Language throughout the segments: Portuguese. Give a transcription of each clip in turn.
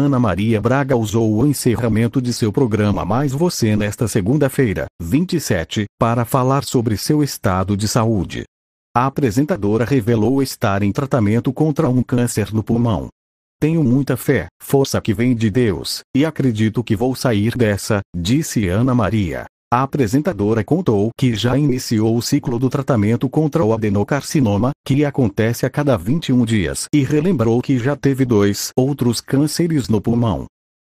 Ana Maria Braga usou o encerramento de seu programa Mais Você nesta segunda-feira, 27, para falar sobre seu estado de saúde. A apresentadora revelou estar em tratamento contra um câncer no pulmão. Tenho muita fé, força que vem de Deus, e acredito que vou sair dessa, disse Ana Maria. A apresentadora contou que já iniciou o ciclo do tratamento contra o adenocarcinoma, que acontece a cada 21 dias, e relembrou que já teve dois outros cânceres no pulmão.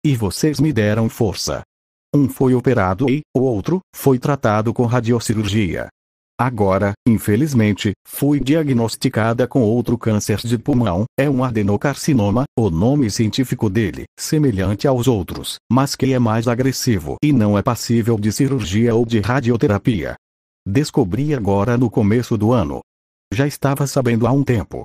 E vocês me deram força. Um foi operado e, o outro, foi tratado com radiocirurgia. Agora, infelizmente, fui diagnosticada com outro câncer de pulmão, é um adenocarcinoma, o nome científico dele, semelhante aos outros, mas que é mais agressivo e não é passível de cirurgia ou de radioterapia. Descobri agora no começo do ano. Já estava sabendo há um tempo.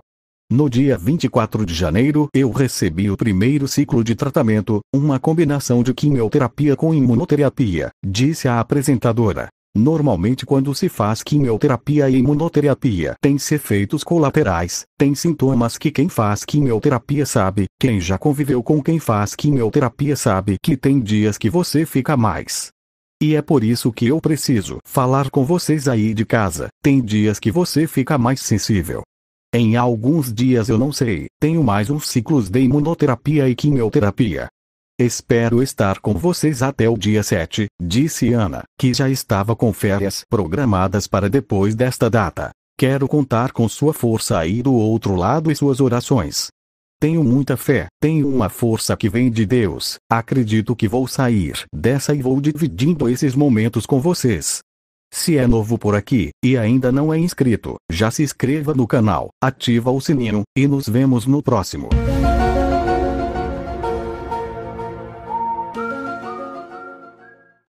No dia 24 de janeiro, eu recebi o primeiro ciclo de tratamento, uma combinação de quimioterapia com imunoterapia, disse a apresentadora. Normalmente quando se faz quimioterapia e imunoterapia tem-se efeitos colaterais, tem sintomas que quem faz quimioterapia sabe, quem já conviveu com quem faz quimioterapia sabe que tem dias que você fica mais. E é por isso que eu preciso falar com vocês aí de casa, tem dias que você fica mais sensível. Em alguns dias eu não sei, tenho mais uns ciclos de imunoterapia e quimioterapia, Espero estar com vocês até o dia 7, disse Ana, que já estava com férias programadas para depois desta data. Quero contar com sua força aí do outro lado e suas orações. Tenho muita fé, tenho uma força que vem de Deus. Acredito que vou sair dessa e vou dividindo esses momentos com vocês. Se é novo por aqui e ainda não é inscrito, já se inscreva no canal, ativa o sininho e nos vemos no próximo.